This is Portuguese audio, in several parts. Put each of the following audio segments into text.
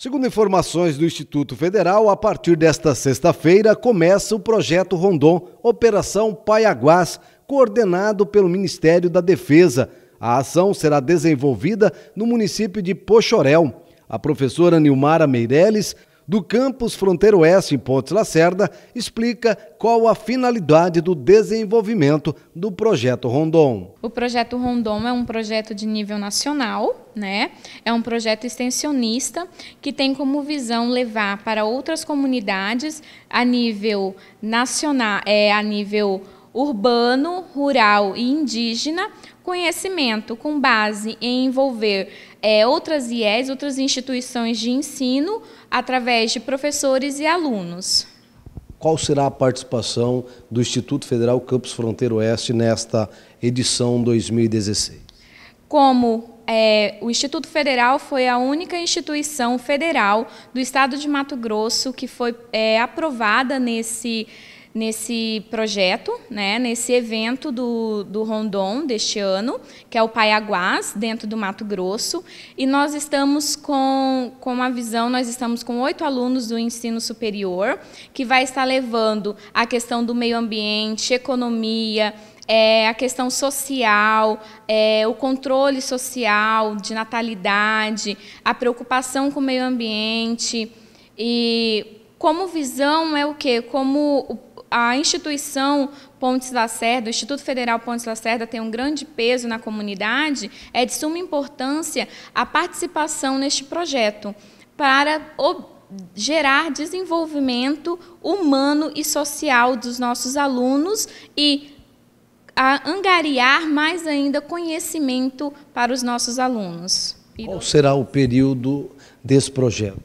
Segundo informações do Instituto Federal, a partir desta sexta-feira começa o projeto Rondon Operação Paiaguás, coordenado pelo Ministério da Defesa. A ação será desenvolvida no município de Pochorel. A professora Nilmara Meirelles do campus Fronteiro Oeste em Pontes Lacerda, explica qual a finalidade do desenvolvimento do projeto Rondon. O projeto Rondon é um projeto de nível nacional, né? É um projeto extensionista que tem como visão levar para outras comunidades a nível nacional, é a nível urbano, rural e indígena, conhecimento com base em envolver é, outras IES, outras instituições de ensino, através de professores e alunos. Qual será a participação do Instituto Federal Campus Fronteiro Oeste nesta edição 2016? Como é, o Instituto Federal foi a única instituição federal do estado de Mato Grosso que foi é, aprovada nesse nesse projeto, né, nesse evento do, do Rondon deste ano, que é o Paiaguás, dentro do Mato Grosso. E nós estamos com, com a visão, nós estamos com oito alunos do ensino superior, que vai estar levando a questão do meio ambiente, economia, é, a questão social, é, o controle social de natalidade, a preocupação com o meio ambiente. E como visão é o quê? Como a instituição Pontes Lacerda, o Instituto Federal Pontes Lacerda tem um grande peso na comunidade, é de suma importância a participação neste projeto para gerar desenvolvimento humano e social dos nossos alunos e angariar mais ainda conhecimento para os nossos alunos. Qual será o período desse projeto?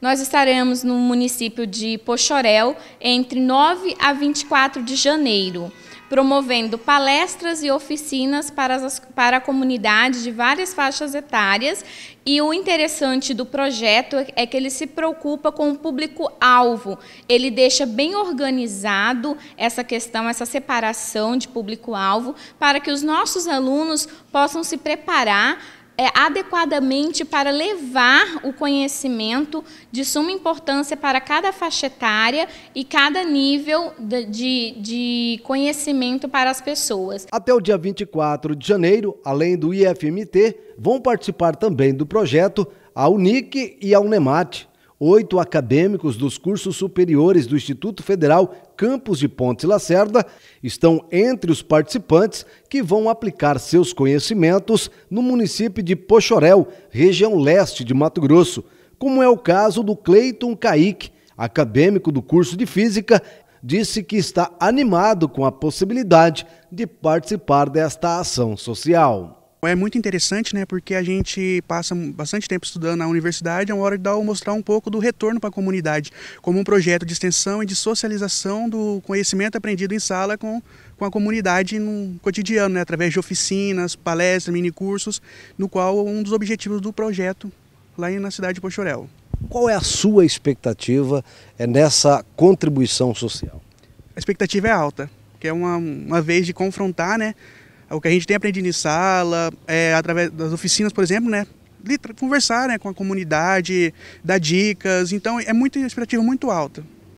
Nós estaremos no município de Pochorel entre 9 a 24 de janeiro, promovendo palestras e oficinas para, as, para a comunidade de várias faixas etárias. E o interessante do projeto é, é que ele se preocupa com o público-alvo. Ele deixa bem organizado essa questão, essa separação de público-alvo, para que os nossos alunos possam se preparar é, adequadamente para levar o conhecimento de suma importância para cada faixa etária e cada nível de, de, de conhecimento para as pessoas. Até o dia 24 de janeiro, além do IFMT, vão participar também do projeto a UNIC e a UNEMAT oito acadêmicos dos cursos superiores do Instituto Federal Campos de Ponte Lacerda estão entre os participantes que vão aplicar seus conhecimentos no município de Pochorel, região leste de Mato Grosso, como é o caso do Cleiton Caique, acadêmico do curso de Física, disse que está animado com a possibilidade de participar desta ação social. É muito interessante, né? Porque a gente passa bastante tempo estudando na universidade, é uma hora de dar, mostrar um pouco do retorno para a comunidade, como um projeto de extensão e de socialização do conhecimento aprendido em sala com, com a comunidade no cotidiano, né? através de oficinas, palestras, minicursos, no qual um dos objetivos do projeto lá na cidade de Pochorel. Qual é a sua expectativa é, nessa contribuição social? A expectativa é alta, que é uma, uma vez de confrontar, né? É o que a gente tem aprendido em sala, é, através das oficinas, por exemplo, né? Conversar né, com a comunidade, dar dicas. Então é muito expectativa muito alta.